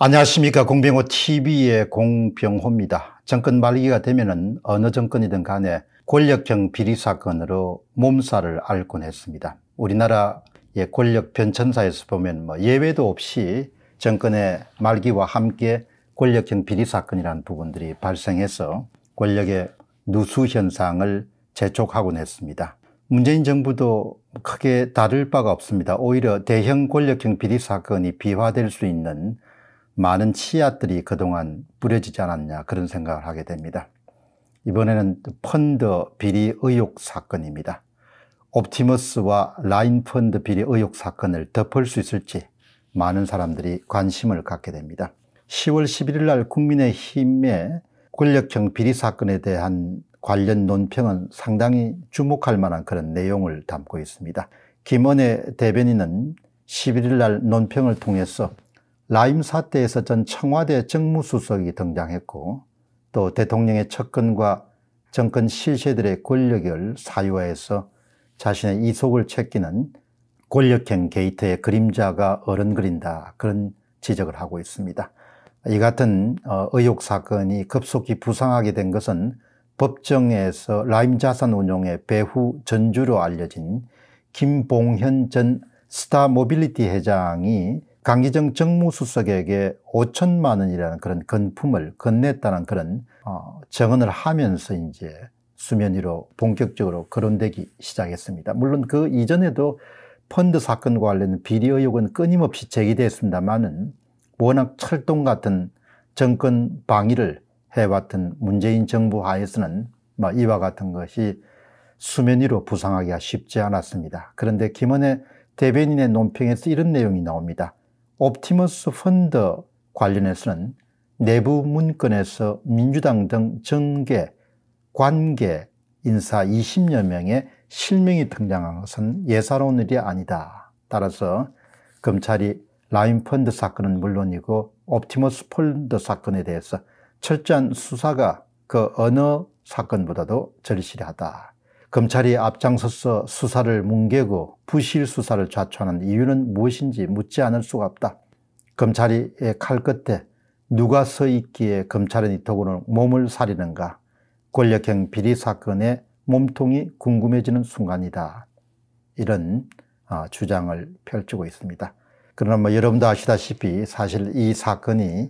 안녕하십니까 공병호 TV의 공병호입니다. 정권 말기가 되면은 어느 정권이든 간에 권력형 비리 사건으로 몸살을 앓곤 했습니다. 우리나라의 권력 변천사에서 보면 뭐 예외도 없이 정권의 말기와 함께 권력형 비리 사건이라는 부분들이 발생해서 권력의 누수 현상을 재촉하곤 했습니다. 문재인 정부도 크게 다를 바가 없습니다. 오히려 대형 권력형 비리 사건이 비화될 수 있는 많은 치앗들이 그동안 뿌려지지 않았냐 그런 생각을 하게 됩니다. 이번에는 펀드 비리 의혹 사건입니다. 옵티머스와 라인 펀드 비리 의혹 사건을 덮을 수 있을지 많은 사람들이 관심을 갖게 됩니다. 10월 11일 날 국민의힘의 권력형 비리 사건에 대한 관련 논평은 상당히 주목할 만한 그런 내용을 담고 있습니다. 김원혜 대변인은 11일 날 논평을 통해서 라임 사태에 서전 청와대 정무수석이 등장했고 또 대통령의 측근과 정권 실세들의 권력을 사유화해서 자신의 이속을 채끼는 권력형 게이트의 그림자가 어른그린다 그런 지적을 하고 있습니다. 이 같은 어, 의혹 사건이 급속히 부상하게 된 것은 법정에서 라임 자산 운용의 배후 전주로 알려진 김봉현 전 스타 모빌리티 회장이 강기정 정무수석에게 5천만 원이라는 그런 건품을 건넸다는 그런 어, 증언을 하면서 이제 수면 위로 본격적으로 거론되기 시작했습니다. 물론 그 이전에도 펀드 사건과 관련된 비리 의혹은 끊임없이 제기되었습니다만은 워낙 철동 같은 정권 방위를 해왔던 문재인 정부 하에서는 뭐 이와 같은 것이 수면 위로 부상하기가 쉽지 않았습니다. 그런데 김은혜 대변인의 논평에서 이런 내용이 나옵니다. 옵티머스 펀드 관련해서는 내부 문건에서 민주당 등 정계, 관계, 인사 20여 명의 실명이 등장한 것은 예사로운 일이 아니다. 따라서 검찰이 라인펀드 사건은 물론이고 옵티머스 펀드 사건에 대해서 철저한 수사가 그 어느 사건보다도 절실하다. 검찰이 앞장서서 수사를 뭉개고 부실 수사를 좌초하는 이유는 무엇인지 묻지 않을 수가 없다. 검찰이 칼끝에 누가 서 있기에 검찰은 이토구는 몸을 사리는가 권력형 비리 사건의 몸통이 궁금해지는 순간이다. 이런 아, 주장을 펼치고 있습니다. 그러나 뭐 여러분도 아시다시피 사실 이 사건이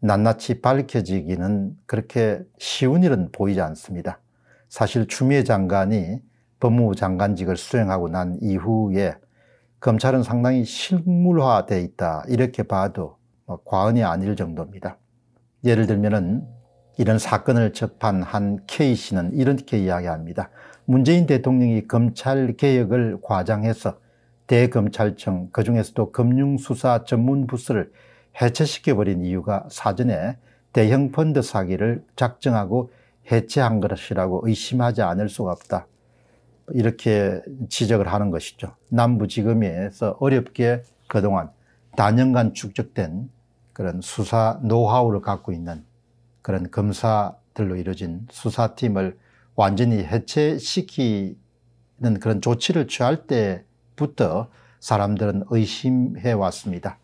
낱낱이 밝혀지기는 그렇게 쉬운 일은 보이지 않습니다. 사실 추미애 장관이 법무부 장관직을 수행하고 난 이후에 검찰은 상당히 실물화되어 있다 이렇게 봐도 뭐 과언이 아닐 정도입니다. 예를 들면은 이런 사건을 접한 한 K 씨는 이렇게 이야기합니다. 문재인 대통령이 검찰 개혁을 과장해서 대검찰청 그 중에서도 금융수사 전문 부스를 해체시켜버린 이유가 사전에 대형 펀드 사기를 작정하고 해체한 것이라고 의심하지 않을 수가 없다. 이렇게 지적을 하는 것이죠. 남부지검에서 어렵게 그동안 단연간 축적된 그런 수사 노하우를 갖고 있는 그런 검사들로 이루어진 수사팀을 완전히 해체시키는 그런 조치를 취할 때부터 사람들은 의심해 왔습니다.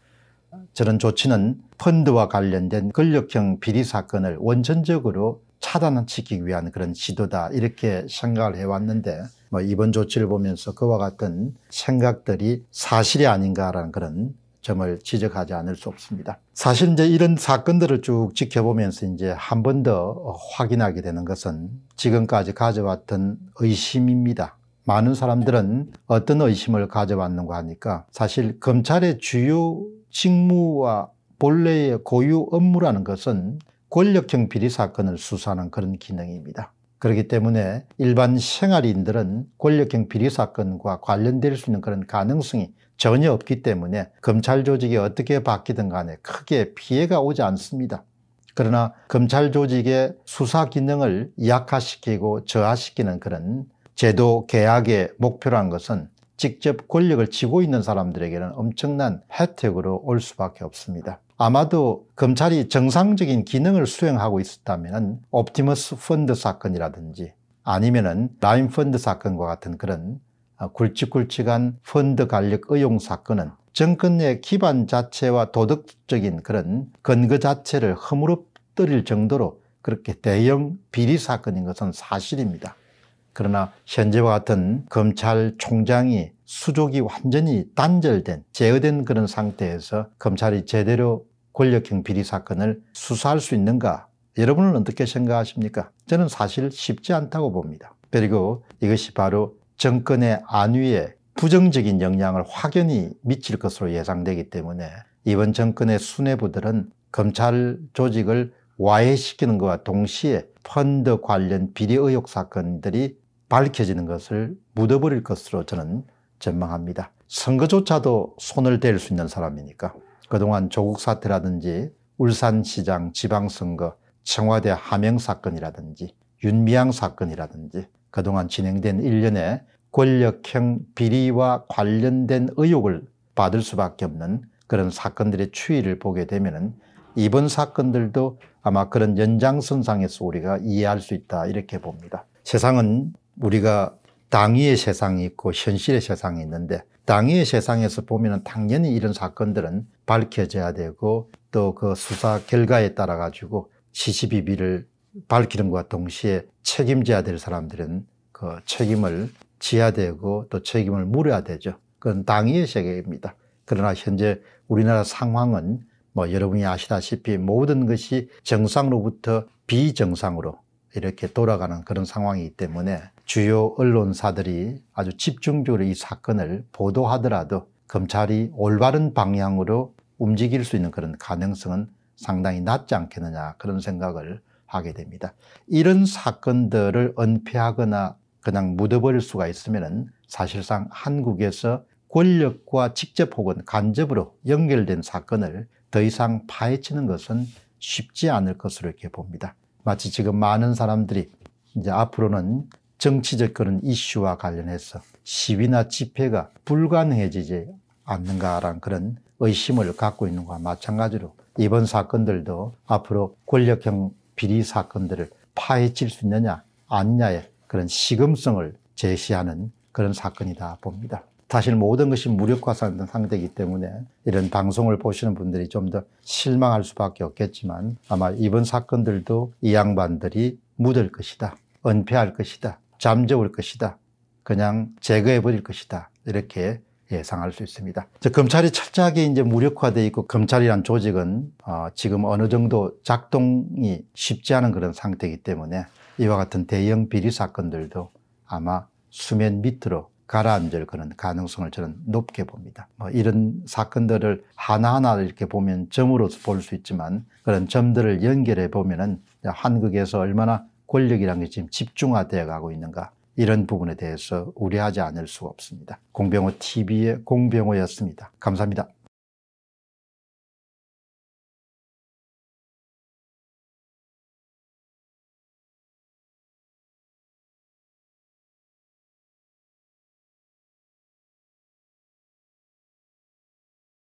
저런 조치는 펀드와 관련된 권력형 비리 사건을 원천적으로 차단을 지키기 위한 그런 시도다 이렇게 생각을 해왔는데 뭐 이번 조치를 보면서 그와 같은 생각들이 사실이 아닌가라는 그런 점을 지적하지 않을 수 없습니다. 사실 이제 이런 사건들을 쭉 지켜보면서 이제 한 번 더 확인하게 되는 것은 지금까지 가져왔던 의심입니다. 많은 사람들은 어떤 의심을 가져왔는가 하니까 사실 검찰의 주요 직무와 본래의 고유 업무라는 것은 권력형 비리 사건을 수사하는 그런 기능입니다. 그렇기 때문에 일반 생활인들은 권력형 비리 사건과 관련될 수 있는 그런 가능성이 전혀 없기 때문에 검찰 조직이 어떻게 바뀌든 간에 크게 피해가 오지 않습니다. 그러나 검찰 조직의 수사 기능을 약화시키고 저하시키는 그런 제도 개혁의 목표란 것은 직접 권력을 쥐고 있는 사람들에게는 엄청난 혜택으로 올 수밖에 없습니다. 아마도 검찰이 정상적인 기능을 수행하고 있었다면 옵티머스 펀드 사건이라든지 아니면 라임 펀드 사건과 같은 그런 어, 굵직굵직한 펀드 간력 의용 사건은 정권의 기반 자체와 도덕적인 그런 근거 자체를 허물어뜨릴 정도로 그렇게 대형 비리 사건인 것은 사실입니다. 그러나 현재와 같은 검찰총장이 수족이 완전히 단절된, 제어된 그런 상태에서 검찰이 제대로 권력형 비리 사건을 수사할 수 있는가? 여러분은 어떻게 생각하십니까? 저는 사실 쉽지 않다고 봅니다. 그리고 이것이 바로 정권의 안위에 부정적인 영향을 확연히 미칠 것으로 예상되기 때문에 이번 정권의 수뇌부들은 검찰 조직을 와해시키는 것과 동시에 펀드 관련 비리 의혹 사건들이 밝혀지는 것을 묻어버릴 것으로 저는 전망합니다. 선거조차도 손을 댈 수 있는 사람이니까 그동안 조국 사태라든지 울산시장 지방선거, 청와대 하명 사건이라든지 윤미향 사건이라든지 그동안 진행된 일련의 권력형 비리와 관련된 의혹을 받을 수밖에 없는 그런 사건들의 추이를 보게 되면 이번 사건들도 아마 그런 연장선상에서 우리가 이해할 수 있다 이렇게 봅니다. 세상은 우리가 당위의 세상이 있고 현실의 세상이 있는데 당위의 세상에서 보면 당연히 이런 사건들은 밝혀져야 되고 또 그 수사 결과에 따라 가지고 시시비비를 밝히는과 것 동시에 책임져야 될 사람들은 그 책임을 지야 되고 또 책임을 물어야 되죠. 그건 당위의 세계입니다. 그러나 현재 우리나라 상황은 뭐 여러분이 아시다시피 모든 것이 정상으로부터 비정상으로 이렇게 돌아가는 그런 상황이기 때문에 주요 언론사들이 아주 집중적으로 이 사건을 보도하더라도 검찰이 올바른 방향으로 움직일 수 있는 그런 가능성은 상당히 낮지 않겠느냐 그런 생각을 하게 됩니다. 이런 사건들을 은폐하거나 그냥 묻어버릴 수가 있으면 사실상 한국에서 권력과 직접 혹은 간접으로 연결된 사건을 더 이상 파헤치는 것은 쉽지 않을 것으로 이렇게 봅니다. 마치 지금 많은 사람들이 이제 앞으로는 정치적 그런 이슈와 관련해서 시위나 집회가 불가능해지지 않는가라는 그런 의심을 갖고 있는 것과 마찬가지로 이번 사건들도 앞으로 권력형 비리 사건들을 파헤칠 수 있느냐 아니냐의 그런 시금성을 제시하는 그런 사건이다 봅니다. 사실 모든 것이 무력화된 상태이기 때문에 이런 방송을 보시는 분들이 좀 더 실망할 수밖에 없겠지만 아마 이번 사건들도 이 양반들이 묻을 것이다. 은폐할 것이다. 잠재울 것이다. 그냥 제거해 버릴 것이다. 이렇게 예상할 수 있습니다. 검찰이 철저하게 이제 무력화되어 있고 검찰이란 조직은 어 지금 어느 정도 작동이 쉽지 않은 그런 상태이기 때문에 이와 같은 대형 비리 사건들도 아마 수면 밑으로 가라앉을 그런 가능성을 저는 높게 봅니다. 뭐 이런 사건들을 하나하나 이렇게 보면 점으로볼 수 있지만 그런 점들을 연결해 보면은 한국에서 얼마나 권력이란 게 지금 집중화되어 가고 있는가 이런 부분에 대해서 우려하지 않을 수가 없습니다. 공병호 TV의 공병호였습니다. 감사합니다.